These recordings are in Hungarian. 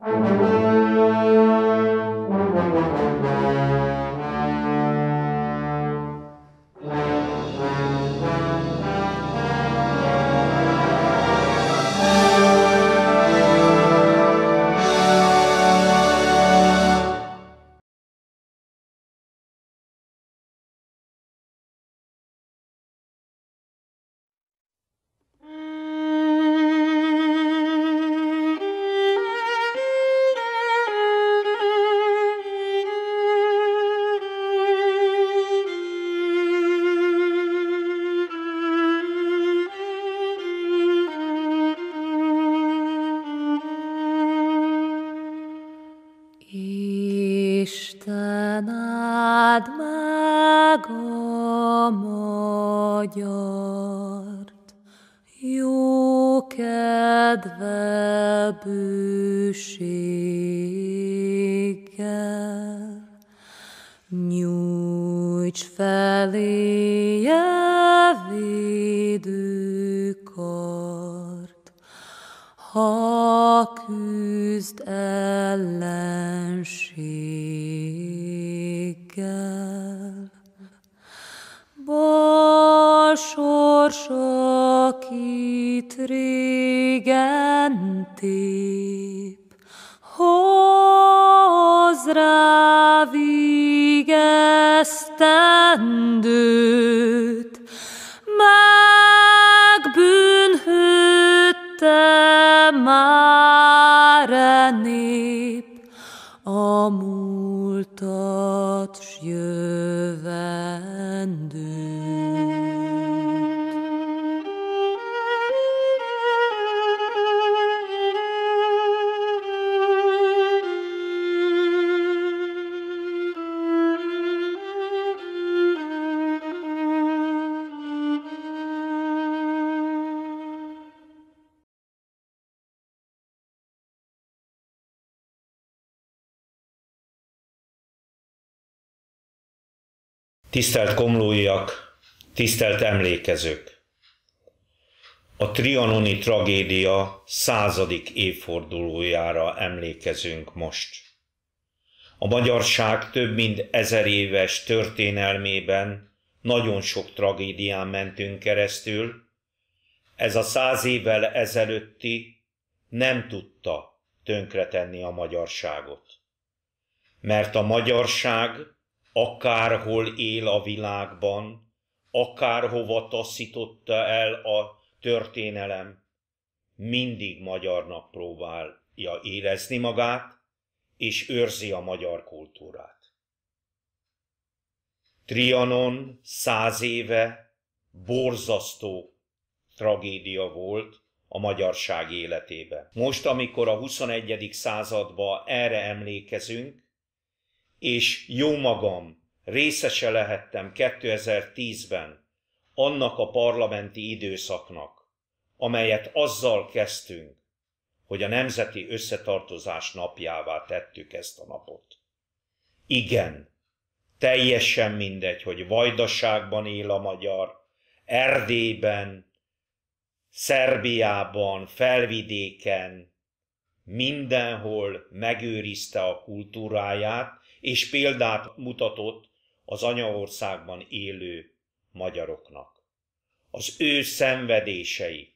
Thank you. tanád meg a magyart, jó kedve bűség. amit régen tép, hoz rá vigesztendő. Tisztelt komlóiak, tisztelt emlékezők! A trianoni tragédia századik évfordulójára emlékezünk most. A magyarság több mint ezer éves történelmében nagyon sok tragédián mentünk keresztül. Ez a száz évvel ezelőtti nem tudta tönkretenni a magyarságot. Mert a magyarság akárhol él a világban, akárhova taszította el a történelem, mindig magyarnak próbálja érezni magát, és őrzi a magyar kultúrát. Trianon száz éve borzasztó tragédia volt a magyarság életébe. Most, amikor a 21. századba erre emlékezünk, és jó magam részese lehettem 2010-ben annak a parlamenti időszaknak, amelyet azzal kezdtünk, hogy a Nemzeti Összetartozás napjává tettük ezt a napot. Igen, teljesen mindegy, hogy Vajdaságban él a magyar, Erdélyben, Szerbiában, Felvidéken, mindenhol megőrizte a kultúráját, és példát mutatott az anyaországban élő magyaroknak. Az ő szenvedéseik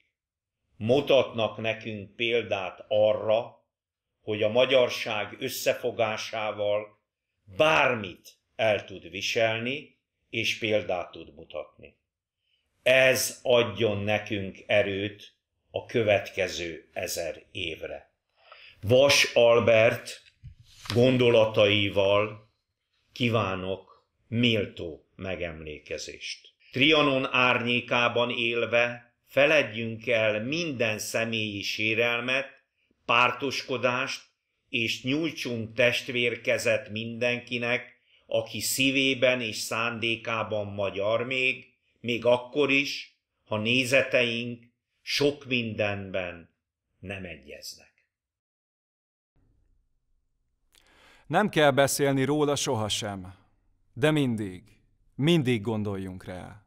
mutatnak nekünk példát arra, hogy a magyarság összefogásával bármit el tud viselni, és példát tud mutatni. Ez adjon nekünk erőt a következő ezer évre. Vas Albert gondolataival kívánok méltó megemlékezést. Trianon árnyékában élve feledjünk el minden személyi sérelmet, pártoskodást, és nyújtsunk testvérkezet mindenkinek, aki szívében és szándékában magyar még, még akkor is, ha nézeteink sok mindenben nem egyeznek. Nem kell beszélni róla sohasem, de mindig, mindig gondoljunk rá.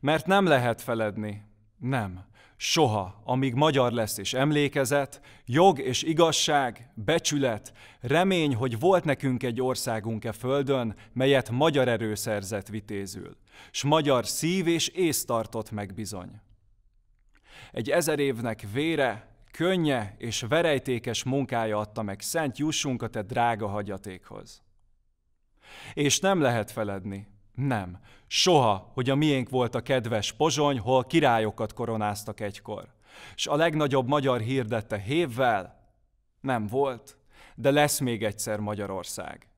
Mert nem lehet feledni, nem, soha, amíg magyar lesz és emlékezet, jog és igazság, becsület, remény, hogy volt nekünk egy országunk-e földön, melyet magyar erőszerzet vitézül, s magyar szív és ész tartott meg bizony. Egy ezer évnek vére, könnye és verejtékes munkája adta meg szent jussunkat a drága hagyatékhoz. És nem lehet feledni, nem, soha, hogy a miénk volt a kedves Pozsony, hol királyokat koronáztak egykor. S a legnagyobb magyar hirdette hévvel nem volt, de lesz még egyszer Magyarország.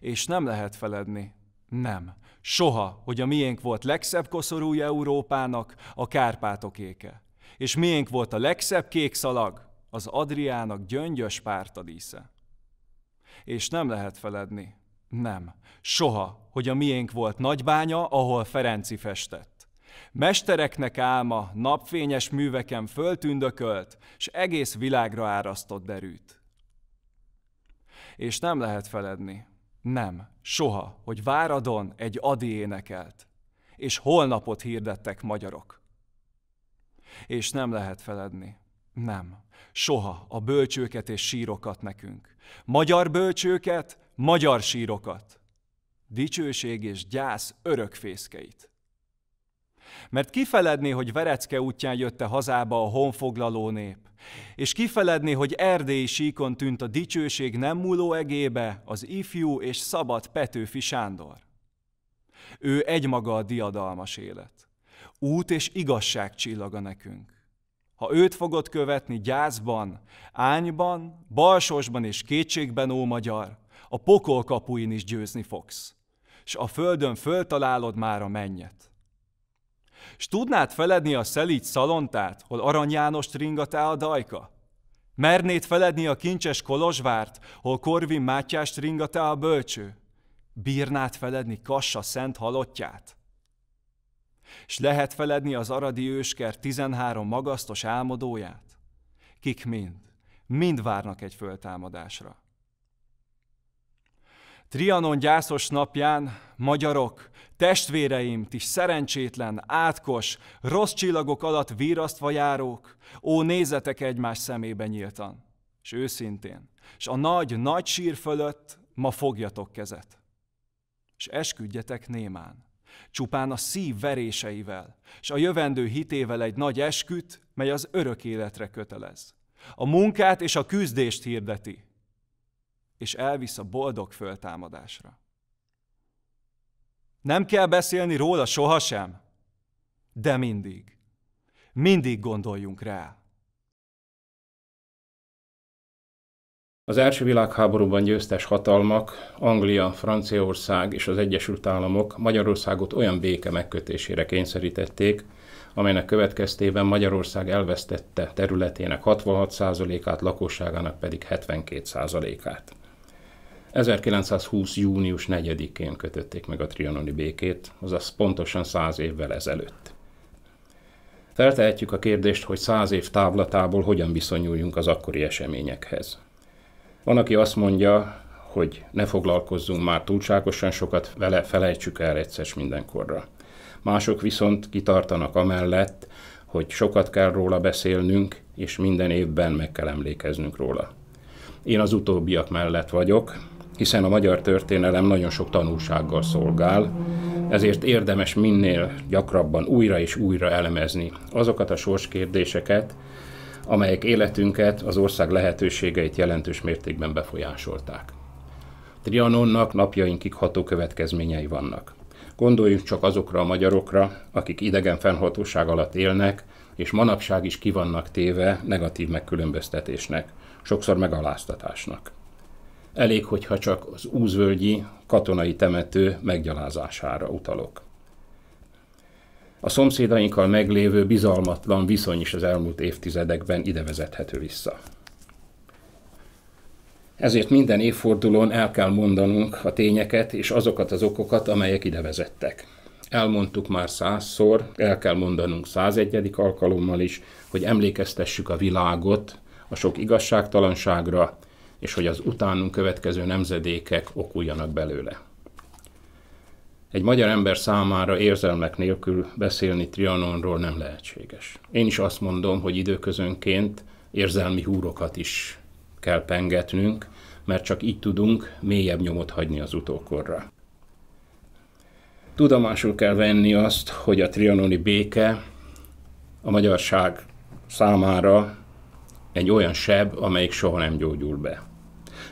És nem lehet feledni, nem, soha, hogy a miénk volt legszebb koszorúja Európának, a Kárpátokéke és miénk volt a legszebb kék szalag, az Adriának gyöngyös pártadísze. És nem lehet feledni, nem, soha, hogy a miénk volt nagybánya, ahol Ferenci festett. Mestereknek álma napfényes műveken föltündökölt, s egész világra árasztott derűt. És nem lehet feledni, nem, soha, hogy Váradon egy Adi énekelt, és holnapot hirdettek magyarok és nem lehet feledni. Nem. Soha a bölcsőket és sírokat nekünk. Magyar bölcsőket, magyar sírokat. Dicsőség és gyász örökfészkeit. Mert kifeledni, hogy Verecke útján jötte hazába a honfoglaló nép, és kifeledni, hogy erdélyi síkon tűnt a dicsőség nem múló egébe az ifjú és szabad Petőfi Sándor. Ő egymaga a diadalmas élet út és igazság csillaga nekünk. Ha őt fogod követni gyászban, ányban, balsosban és kétségben, ó magyar, a pokol kapuin is győzni fogsz, s a földön föltalálod már a mennyet. S tudnád feledni a szelíd szalontát, hol Arany János ringatá a dajka? Mernéd feledni a kincses Kolozsvárt, hol Korvin Mátyást ringatá a bölcső? Bírnád feledni Kassa szent halottját? S lehet feledni az aradi ősker tizenhárom magasztos álmodóját? Kik mind, mind várnak egy föltámadásra. Trianon gyászos napján, magyarok, testvéreim, ti szerencsétlen, átkos, rossz csillagok alatt vírasztva járók, ó, nézetek egymás szemébe nyíltan, és őszintén, és a nagy, nagy sír fölött ma fogjatok kezet, és esküdjetek némán, csupán a szív veréseivel, és a jövendő hitével egy nagy esküt, mely az örök életre kötelez. A munkát és a küzdést hirdeti, és elvisz a boldog föltámadásra. Nem kell beszélni róla sohasem, de mindig. Mindig gondoljunk rá. Az első világháborúban győztes hatalmak, Anglia, Franciaország és az Egyesült Államok Magyarországot olyan béke megkötésére kényszerítették, amelynek következtében Magyarország elvesztette területének 66%-át, lakosságának pedig 72%-át. 1920. június 4-én kötötték meg a trianoni békét, azaz pontosan 100 évvel ezelőtt. Feltehetjük a kérdést, hogy 100 év távlatából hogyan viszonyuljunk az akkori eseményekhez. Van, aki azt mondja, hogy ne foglalkozzunk már túlságosan sokat vele, felejtsük el egyszer mindenkorra. Mások viszont kitartanak amellett, hogy sokat kell róla beszélnünk, és minden évben meg kell emlékeznünk róla. Én az utóbbiak mellett vagyok, hiszen a magyar történelem nagyon sok tanulsággal szolgál, ezért érdemes minél gyakrabban újra és újra elemezni azokat a sorskérdéseket, amelyek életünket, az ország lehetőségeit jelentős mértékben befolyásolták. Trianonnak napjainkig ható következményei vannak. Gondoljunk csak azokra a magyarokra, akik idegen fennhatóság alatt élnek, és manapság is kivannak téve negatív megkülönböztetésnek, sokszor megaláztatásnak. Elég, hogyha csak az úzvölgyi katonai temető meggyalázására utalok a szomszédainkkal meglévő bizalmatlan viszony is az elmúlt évtizedekben ide vezethető vissza. Ezért minden évfordulón el kell mondanunk a tényeket és azokat az okokat, amelyek ide vezettek. Elmondtuk már százszor, el kell mondanunk százegyedik alkalommal is, hogy emlékeztessük a világot a sok igazságtalanságra, és hogy az utánunk következő nemzedékek okuljanak belőle egy magyar ember számára érzelmek nélkül beszélni Trianonról nem lehetséges. Én is azt mondom, hogy időközönként érzelmi húrokat is kell pengetnünk, mert csak így tudunk mélyebb nyomot hagyni az utókorra. Tudomásul kell venni azt, hogy a trianoni béke a magyarság számára egy olyan seb, amelyik soha nem gyógyul be.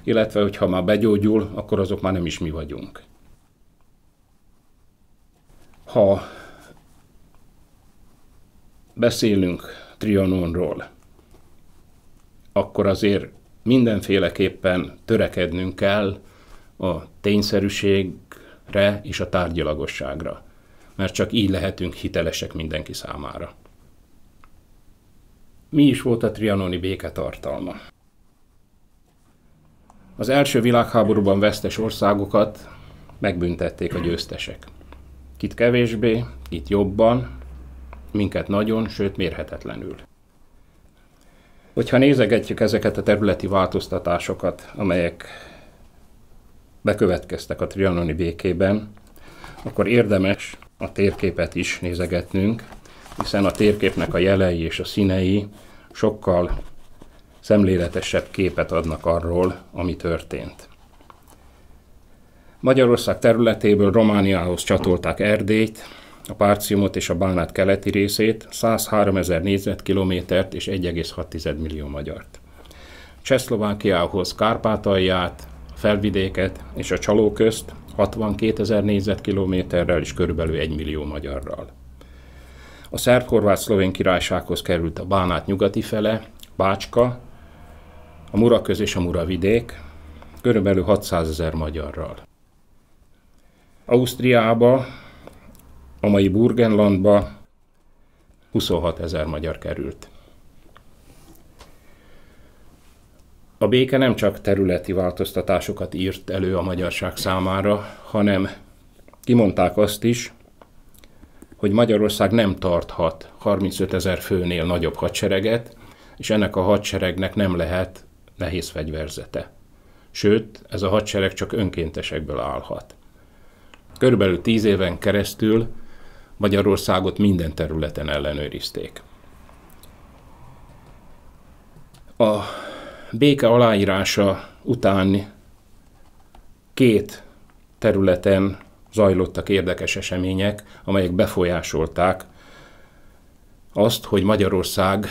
Illetve, hogyha már begyógyul, akkor azok már nem is mi vagyunk ha beszélünk Trianonról, akkor azért mindenféleképpen törekednünk kell a tényszerűségre és a tárgyalagosságra, mert csak így lehetünk hitelesek mindenki számára. Mi is volt a trianoni béke tartalma? Az első világháborúban vesztes országokat megbüntették a győztesek kit kevésbé, kit jobban, minket nagyon, sőt mérhetetlenül. Hogyha nézegetjük ezeket a területi változtatásokat, amelyek bekövetkeztek a trianoni békében, akkor érdemes a térképet is nézegetnünk, hiszen a térképnek a jelei és a színei sokkal szemléletesebb képet adnak arról, ami történt. Magyarország területéből Romániához csatolták Erdélyt, a Párciumot és a Bánát keleti részét, 103 ezer négyzetkilométert és 1,6 millió magyart. Csehszlovákiához Kárpátalját, Felvidéket és a Csalóközt 62 ezer négyzetkilométerrel és körülbelül 1 millió magyarral. A szerb-horvát-szlovén királysághoz került a Bánát nyugati fele, Bácska, a Muraköz és a Muravidék, körülbelül 600 ezer magyarral. Ausztriába, a mai Burgenlandba 26 ezer magyar került. A béke nem csak területi változtatásokat írt elő a magyarság számára, hanem kimondták azt is, hogy Magyarország nem tarthat 35 ezer főnél nagyobb hadsereget, és ennek a hadseregnek nem lehet nehéz fegyverzete. Sőt, ez a hadsereg csak önkéntesekből állhat. Körülbelül tíz éven keresztül Magyarországot minden területen ellenőrizték. A béke aláírása után két területen zajlottak érdekes események, amelyek befolyásolták azt, hogy Magyarország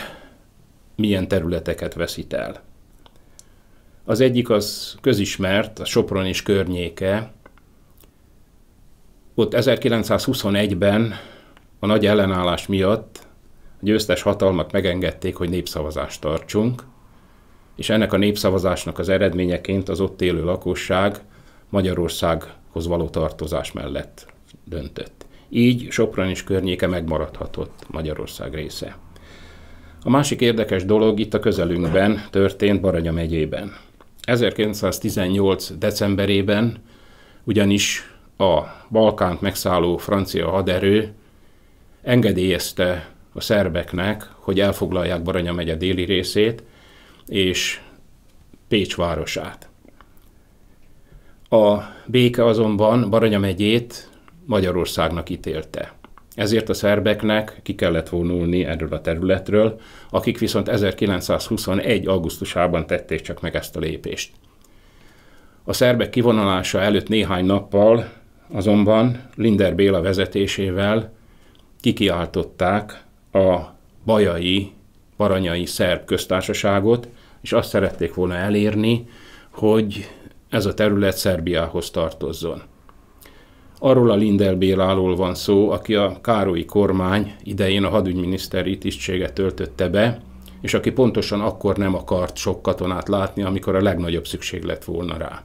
milyen területeket veszít el. Az egyik az közismert, a Sopron és környéke, ott 1921-ben a nagy ellenállás miatt a győztes hatalmak megengedték, hogy népszavazást tartsunk, és ennek a népszavazásnak az eredményeként az ott élő lakosság Magyarországhoz való tartozás mellett döntött. Így Sopron és környéke megmaradhatott Magyarország része. A másik érdekes dolog itt a közelünkben történt Baranya megyében. 1918. decemberében ugyanis a Balkánt megszálló francia haderő engedélyezte a szerbeknek, hogy elfoglalják Baranya megye déli részét és Pécs városát. A béke azonban Baranya megyét Magyarországnak ítélte. Ezért a szerbeknek ki kellett vonulni erről a területről, akik viszont 1921. augusztusában tették csak meg ezt a lépést. A szerbek kivonalása előtt néhány nappal azonban Linder Béla vezetésével kikiáltották a bajai, baranyai szerb köztársaságot, és azt szerették volna elérni, hogy ez a terület Szerbiához tartozzon. Arról a Lindel Béláról van szó, aki a Károlyi kormány idején a hadügyminiszteri tisztséget töltötte be, és aki pontosan akkor nem akart sok katonát látni, amikor a legnagyobb szükség lett volna rá.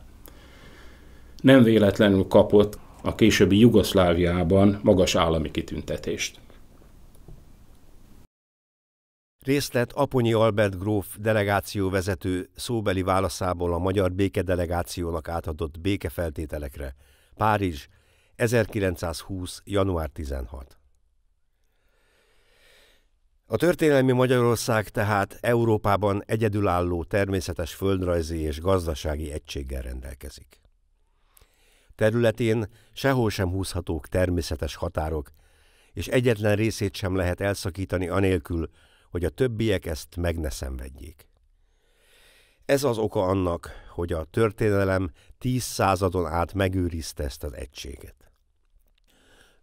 Nem véletlenül kapott a későbbi Jugoszláviában magas állami kitüntetést. Részlet Aponyi Albert Gróf delegációvezető szóbeli válaszából a magyar békedelegációnak átadott békefeltételekre. Párizs, 1920. január 16. A történelmi Magyarország tehát Európában egyedülálló természetes földrajzi és gazdasági egységgel rendelkezik. Területén sehol sem húzhatók természetes határok, és egyetlen részét sem lehet elszakítani anélkül, hogy a többiek ezt meg ne szenvedjék. Ez az oka annak, hogy a történelem tíz századon át megőrizte ezt az egységet.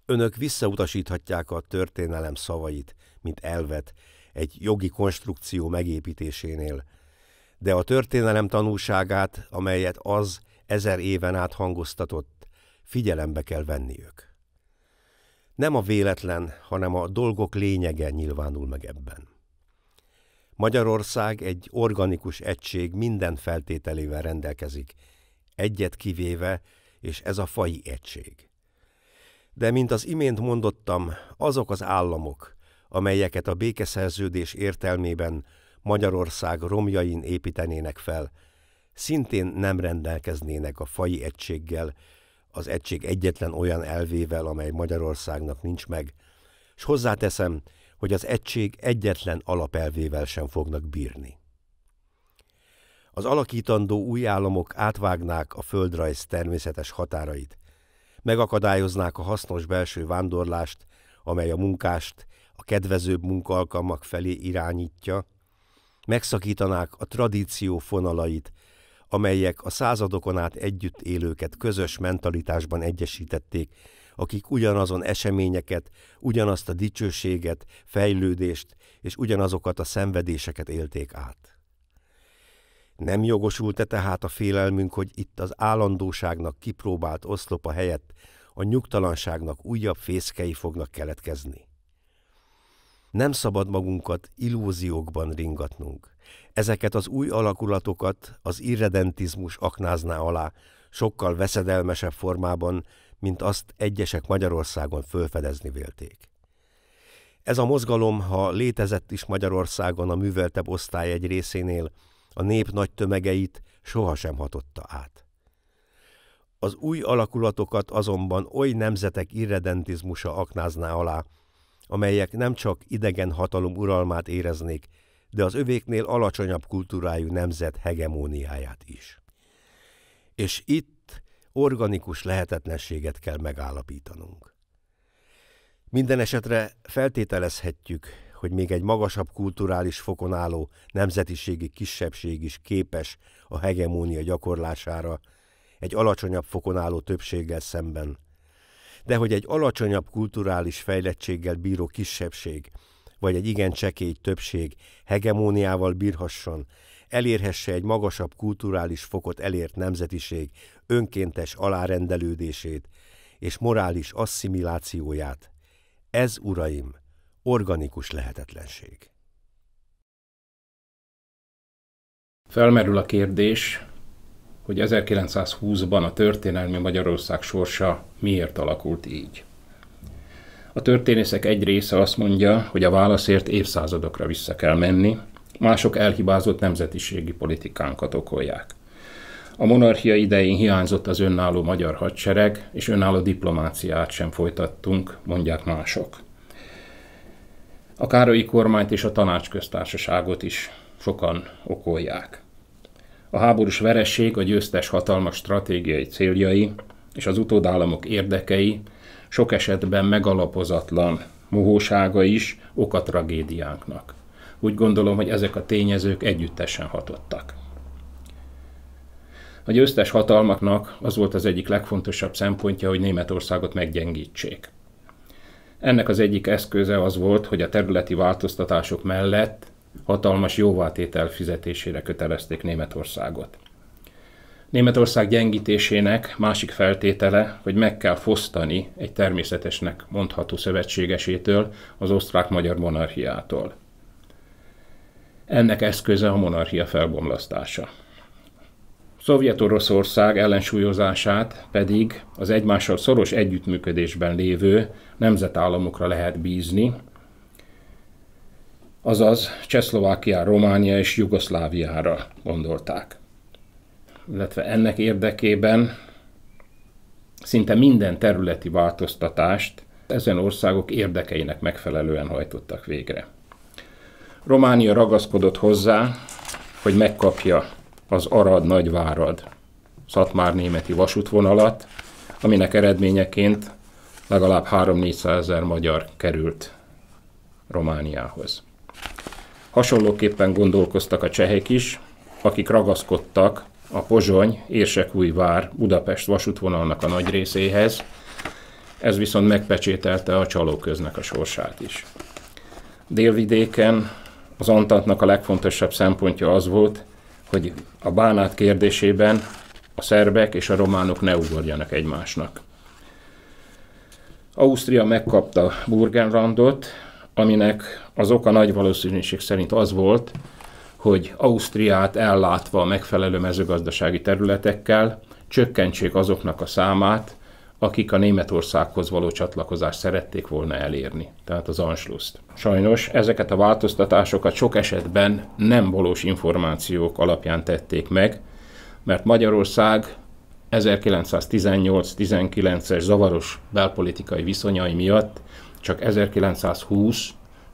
Önök visszautasíthatják a történelem szavait, mint elvet egy jogi konstrukció megépítésénél, de a történelem tanulságát, amelyet az ezer éven át hangoztatott, figyelembe kell venniük. Nem a véletlen, hanem a dolgok lényege nyilvánul meg ebben. Magyarország egy organikus egység minden feltételével rendelkezik, egyet kivéve, és ez a fai egység. De, mint az imént mondottam, azok az államok, amelyeket a békeszerződés értelmében Magyarország romjain építenének fel, szintén nem rendelkeznének a faji egységgel, az egység egyetlen olyan elvével, amely Magyarországnak nincs meg, és hozzáteszem, hogy az egység egyetlen alapelvével sem fognak bírni. Az alakítandó új államok átvágnák a földrajz természetes határait, megakadályoznák a hasznos belső vándorlást, amely a munkást a kedvezőbb munkaalkalmak felé irányítja, megszakítanák a tradíció fonalait amelyek a századokon át együtt élőket közös mentalitásban egyesítették, akik ugyanazon eseményeket, ugyanazt a dicsőséget, fejlődést és ugyanazokat a szenvedéseket élték át. Nem jogosult-e tehát a félelmünk, hogy itt az állandóságnak kipróbált oszlopa helyett a nyugtalanságnak újabb fészkei fognak keletkezni? Nem szabad magunkat illúziókban ringatnunk. Ezeket az új alakulatokat az irredentizmus aknázná alá, sokkal veszedelmesebb formában, mint azt egyesek Magyarországon fölfedezni vélték. Ez a mozgalom, ha létezett is Magyarországon a műveltebb osztály egy részénél, a nép nagy tömegeit sohasem hatotta át. Az új alakulatokat azonban oly nemzetek irredentizmusa aknázná alá, amelyek nem csak idegen hatalom uralmát éreznék, de az övéknél alacsonyabb kultúrájú nemzet hegemóniáját is. És itt organikus lehetetlenséget kell megállapítanunk. Minden esetre feltételezhetjük, hogy még egy magasabb kulturális fokon álló nemzetiségi kisebbség is képes a hegemónia gyakorlására egy alacsonyabb fokon álló többséggel szemben, de hogy egy alacsonyabb kulturális fejlettséggel bíró kisebbség vagy egy igen csekély többség hegemóniával bírhasson, elérhesse egy magasabb kulturális fokot elért nemzetiség önkéntes alárendelődését és morális asszimilációját. Ez, uraim, organikus lehetetlenség. Felmerül a kérdés, hogy 1920-ban a történelmi Magyarország sorsa miért alakult így. A történészek egy része azt mondja, hogy a válaszért évszázadokra vissza kell menni, mások elhibázott nemzetiségi politikánkat okolják. A monarchia idején hiányzott az önálló magyar hadsereg, és önálló diplomáciát sem folytattunk, mondják mások. A Károlyi kormányt és a tanácsköztársaságot is sokan okolják. A háborús vereség, a győztes hatalmas stratégiai céljai és az utódállamok érdekei sok esetben megalapozatlan mohósága is oka tragédiánknak. Úgy gondolom, hogy ezek a tényezők együttesen hatottak. A győztes hatalmaknak az volt az egyik legfontosabb szempontja, hogy Németországot meggyengítsék. Ennek az egyik eszköze az volt, hogy a területi változtatások mellett hatalmas jóvátétel fizetésére kötelezték Németországot. Németország gyengítésének másik feltétele, hogy meg kell fosztani egy természetesnek mondható szövetségesétől, az osztrák-magyar monarchiától. Ennek eszköze a monarchia felbomlasztása. Szovjet-Oroszország ellensúlyozását pedig az egymással szoros együttműködésben lévő nemzetállamokra lehet bízni, azaz Csehszlovákiára, Románia és Jugoszláviára gondolták illetve ennek érdekében szinte minden területi változtatást ezen országok érdekeinek megfelelően hajtottak végre. Románia ragaszkodott hozzá, hogy megkapja az Arad Nagyvárad Szatmár-Németi vasútvonalat, aminek eredményeként legalább 3-400 ezer magyar került Romániához. Hasonlóképpen gondolkoztak a csehek is, akik ragaszkodtak a Pozsony, Érsekújvár, Budapest vasútvonalnak a nagy részéhez, ez viszont megpecsételte a csalóköznek a sorsát is. Délvidéken az Antantnak a legfontosabb szempontja az volt, hogy a bánát kérdésében a szerbek és a románok ne ugorjanak egymásnak. Ausztria megkapta Burgenlandot, aminek az oka nagy valószínűség szerint az volt, hogy Ausztriát ellátva a megfelelő mezőgazdasági területekkel csökkentsék azoknak a számát, akik a Németországhoz való csatlakozást szerették volna elérni, tehát az Anschlusst. Sajnos ezeket a változtatásokat sok esetben nem valós információk alapján tették meg, mert Magyarország 1918-19-es zavaros belpolitikai viszonyai miatt csak 1920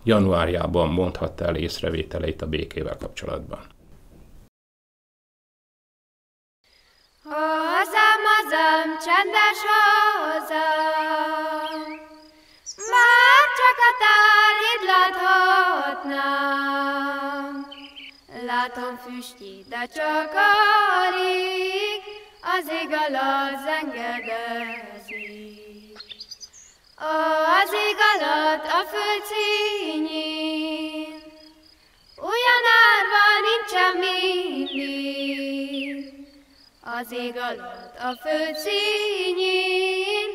januárjában mondhatta el észrevételeit a békével kapcsolatban. Ha hazám, hazám, csendes hazám, már csak a tárid láthatnám. Látom füstjét, de csak alig, az ég alatt zengedett az ég alatt a föld színjén. Olyan árva nincsen mindig, az ég alatt a föld színjén.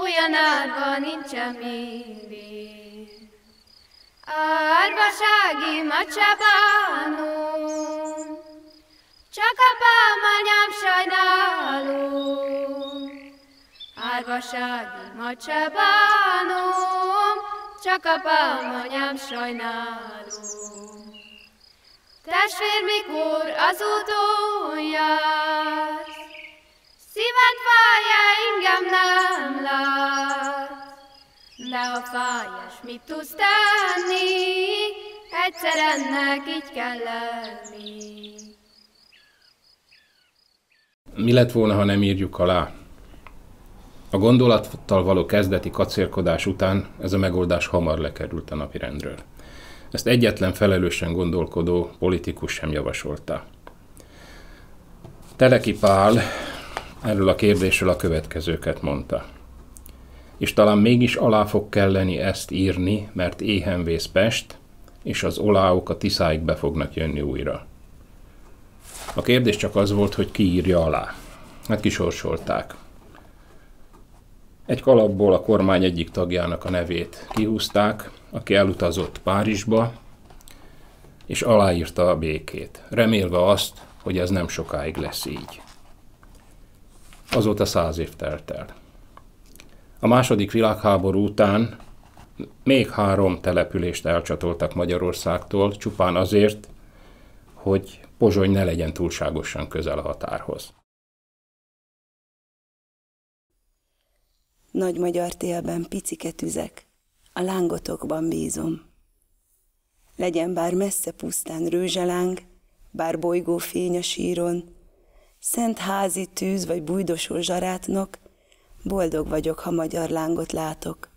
Olyan árva nincsen mindig. Árvasági macsabánom, csak a anyám sajnálom. Drágaság, ma se bánom, csak apám, anyám sajnálom. Testvér, mikor az úton jársz, Szíved fájja, engem nem lát. De a fájás mit tudsz tenni, Egyszer ennek így kell lenni. Mi lett volna, ha nem írjuk alá? A gondolattal való kezdeti kacérkodás után ez a megoldás hamar lekerült a napirendről. Ezt egyetlen felelősen gondolkodó politikus sem javasolta. Teleki Pál erről a kérdésről a következőket mondta. És talán mégis alá fog kelleni ezt írni, mert éhen vész Pest, és az oláok a tiszáig be fognak jönni újra. A kérdés csak az volt, hogy ki írja alá. Hát kisorsolták. Egy kalapból a kormány egyik tagjának a nevét kihúzták, aki elutazott Párizsba, és aláírta a békét, remélve azt, hogy ez nem sokáig lesz így. Azóta száz év telt el. A második világháború után még három települést elcsatoltak Magyarországtól, csupán azért, hogy Pozsony ne legyen túlságosan közel a határhoz. Nagy magyar télben picike tüzek, a lángotokban bízom. Legyen bár messze pusztán rőzseláng, bár bolygó fény a síron, szent házi tűz vagy bújdosó zsarátnok, boldog vagyok, ha magyar lángot látok.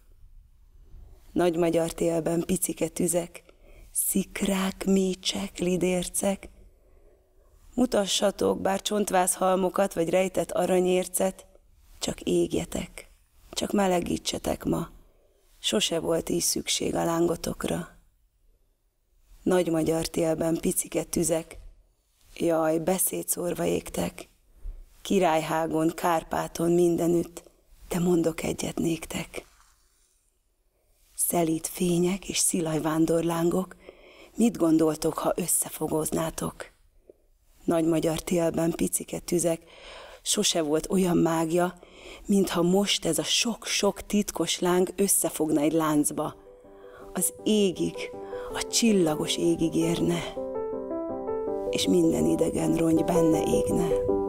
Nagy magyar télben picike tüzek, szikrák, mécsek, lidércek, mutassatok bár halmokat vagy rejtett aranyércet, csak égjetek csak melegítsetek ma, sose volt így szükség a lángotokra. Nagy magyar télben picike tüzek, jaj, beszédszórva égtek, királyhágon, Kárpáton, mindenütt, de mondok egyet néktek. Szelít fények és szilajvándorlángok, vándorlángok, mit gondoltok, ha összefogoznátok? Nagy magyar télben picike tüzek, sose volt olyan mágia, mintha most ez a sok-sok titkos láng összefogna egy láncba. Az égig, a csillagos égig érne, és minden idegen rongy benne égne.